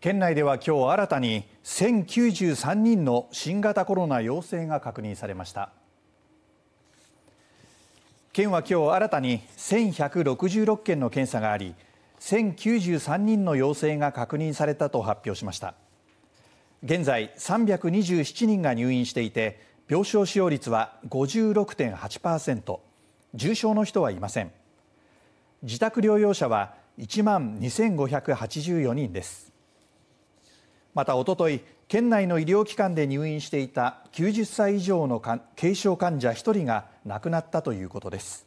県内では今日新たに1093人の新型コロナ陽性が確認されました県は今日新たに1166件の検査があり1093人の陽性が確認されたと発表しました現在327人が入院していて病床使用率は56.8%重症の人はいません自宅療養者は1万2584人ですまたおととい県内の医療機関で入院していた90歳以上の軽症患者1人が亡くなったということです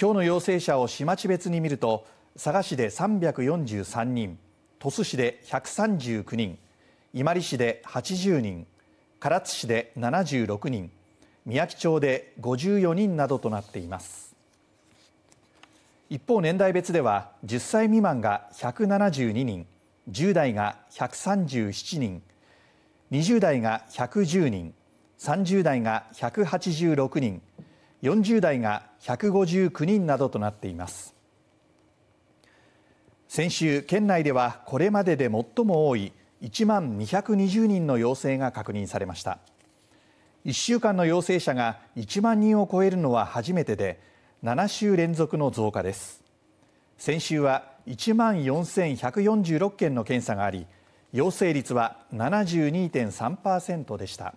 今日の陽性者を市町別に見ると佐賀市で343人鳥栖市で139人伊万里市で80人唐津市で76人宮城町で54人などとなっています一方年代別では10歳未満が172人10代が137人20代が110人30代が186人40代が159人などとなっています先週県内ではこれまでで最も多い1万220人の陽性が確認されました1週間の陽性者が1万人を超えるのは初めてで7週連続の増加です先週は1万4146件の検査があり陽性率は72.3%でした。